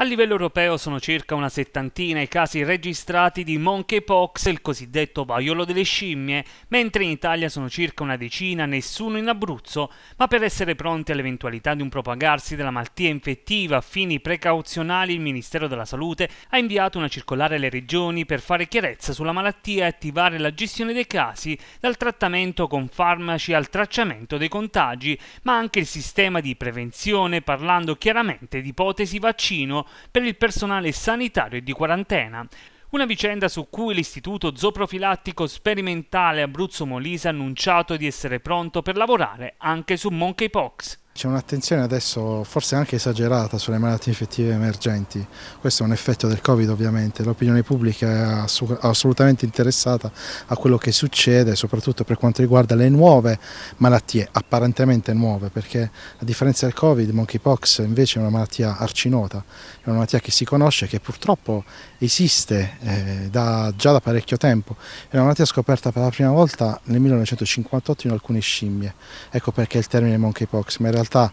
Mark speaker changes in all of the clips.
Speaker 1: A livello europeo sono circa una settantina i casi registrati di monkeypox, il cosiddetto vaiolo delle scimmie, mentre in Italia sono circa una decina, nessuno in Abruzzo, ma per essere pronti all'eventualità di un propagarsi della malattia infettiva a fini precauzionali il Ministero della Salute ha inviato una circolare alle regioni per fare chiarezza sulla malattia e attivare la gestione dei casi, dal trattamento con farmaci al tracciamento dei contagi, ma anche il sistema di prevenzione parlando chiaramente di ipotesi vaccino per il personale sanitario e di quarantena. Una vicenda su cui l'Istituto Zooprofilattico Sperimentale Abruzzo Molise ha annunciato di essere pronto per lavorare anche su monkeypox.
Speaker 2: C'è un'attenzione adesso forse anche esagerata sulle malattie infettive emergenti, questo è un effetto del Covid ovviamente, l'opinione pubblica è assolutamente interessata a quello che succede soprattutto per quanto riguarda le nuove malattie, apparentemente nuove, perché a differenza del Covid, monkeypox invece è una malattia arcinota, è una malattia che si conosce, che purtroppo esiste eh, da, già da parecchio tempo, è una malattia scoperta per la prima volta nel 1958 in alcune scimmie, ecco perché il termine monkeypox, ma in realtà realtà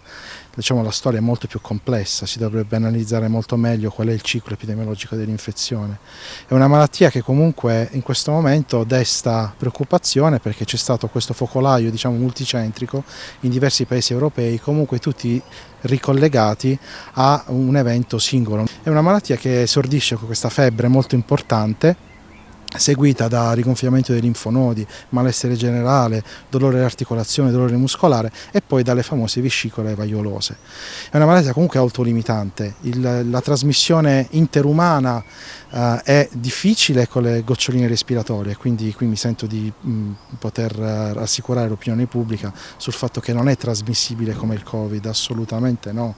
Speaker 2: diciamo, la storia è molto più complessa, si dovrebbe analizzare molto meglio qual è il ciclo epidemiologico dell'infezione. È una malattia che comunque in questo momento desta preoccupazione perché c'è stato questo focolaio diciamo, multicentrico in diversi paesi europei, comunque tutti ricollegati a un evento singolo. È una malattia che esordisce con questa febbre molto importante seguita da rigonfiamento dei linfonodi, malessere generale, dolore articolazione, dolore muscolare e poi dalle famose vescicole vaiolose. È una malattia comunque autolimitante, Il, la trasmissione interumana Uh, è difficile con le goccioline respiratorie, quindi qui mi sento di mh, mm, poter eh, rassicurare l'opinione pubblica sul fatto che non è trasmissibile come il Covid, assolutamente no.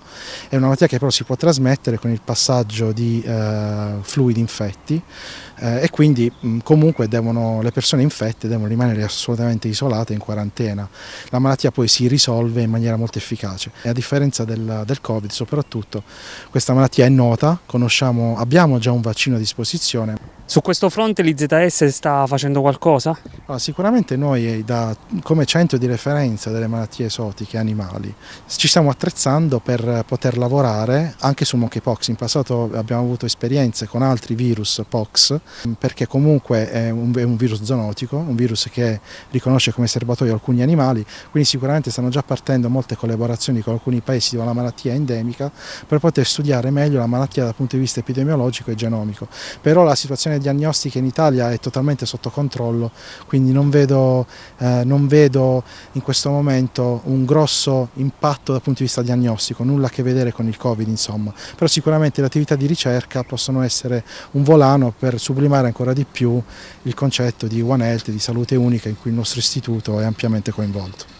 Speaker 2: È una malattia che però si può trasmettere con il passaggio di uh, fluidi infetti uh, e quindi mh, mm, comunque devono, le persone infette devono rimanere assolutamente isolate in quarantena. La malattia poi si risolve in maniera molto efficace e a differenza del, del Covid soprattutto questa malattia è nota, abbiamo già un vaccino disposizione su questo fronte l'IZS sta facendo qualcosa? Ah, sicuramente noi eh, da, come centro di referenza delle malattie esotiche animali ci stiamo attrezzando per poter lavorare anche su monkeypox. In passato abbiamo avuto esperienze con altri virus pox perché comunque è un, è un virus zoonotico, un virus che riconosce come serbatoio alcuni animali, quindi sicuramente stanno già partendo molte collaborazioni con alcuni paesi dove la malattia è endemica per poter studiare meglio la malattia dal punto di vista epidemiologico e genomico. Però la situazione diagnostica in Italia è totalmente sotto controllo, quindi non vedo, eh, non vedo in questo momento un grosso impatto dal punto di vista diagnostico, nulla a che vedere con il Covid insomma, però sicuramente le attività di ricerca possono essere un volano per sublimare ancora di
Speaker 1: più il concetto di One Health, di salute unica in cui il nostro istituto è ampiamente coinvolto.